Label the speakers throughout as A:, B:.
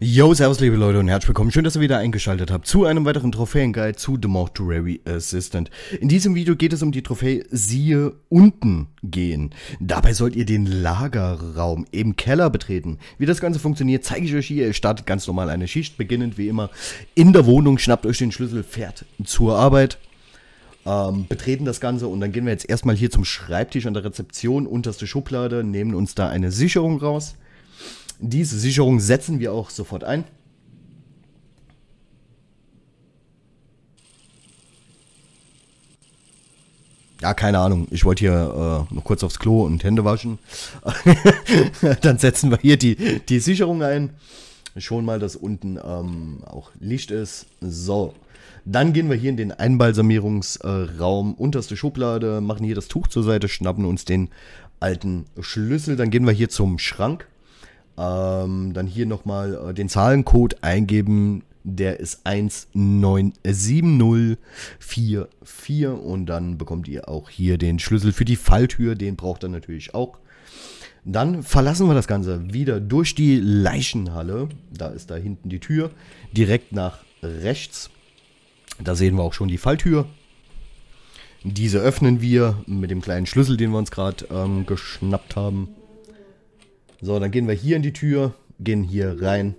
A: Yo, servus liebe Leute und herzlich willkommen. Schön, dass ihr wieder eingeschaltet habt zu einem weiteren Trophäenguide zu The Mortuary Assistant. In diesem Video geht es um die Trophäe Siehe unten gehen. Dabei sollt ihr den Lagerraum im Keller betreten. Wie das Ganze funktioniert, zeige ich euch hier. Ihr startet ganz normal eine Schicht, beginnend wie immer in der Wohnung, schnappt euch den Schlüssel, fährt zur Arbeit. Ähm, betreten das Ganze und dann gehen wir jetzt erstmal hier zum Schreibtisch an der Rezeption, unterste Schublade, nehmen uns da eine Sicherung raus diese Sicherung setzen wir auch sofort ein. Ja, keine Ahnung. Ich wollte hier äh, noch kurz aufs Klo und Hände waschen. Dann setzen wir hier die, die Sicherung ein. Schon mal, dass unten ähm, auch Licht ist. So. Dann gehen wir hier in den Einbalsamierungsraum, unterste Schublade, machen hier das Tuch zur Seite, schnappen uns den alten Schlüssel. Dann gehen wir hier zum Schrank. Ähm, dann hier nochmal äh, den Zahlencode eingeben. Der ist 197044 äh, und dann bekommt ihr auch hier den Schlüssel für die Falltür. Den braucht ihr natürlich auch. Dann verlassen wir das Ganze wieder durch die Leichenhalle. Da ist da hinten die Tür. Direkt nach rechts. Da sehen wir auch schon die Falltür. Diese öffnen wir mit dem kleinen Schlüssel, den wir uns gerade ähm, geschnappt haben. So, dann gehen wir hier in die Tür, gehen hier rein,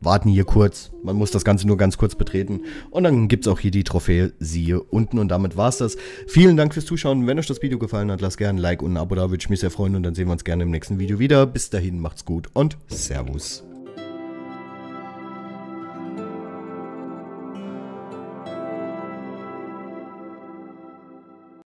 A: warten hier kurz. Man muss das Ganze nur ganz kurz betreten. Und dann gibt es auch hier die Trophäe, siehe unten. Und damit war es das. Vielen Dank fürs Zuschauen. Wenn euch das Video gefallen hat, lasst gerne ein Like und ein Abo da. Würde ich mich sehr freuen. Und dann sehen wir uns gerne im nächsten Video wieder. Bis dahin, macht's gut und Servus.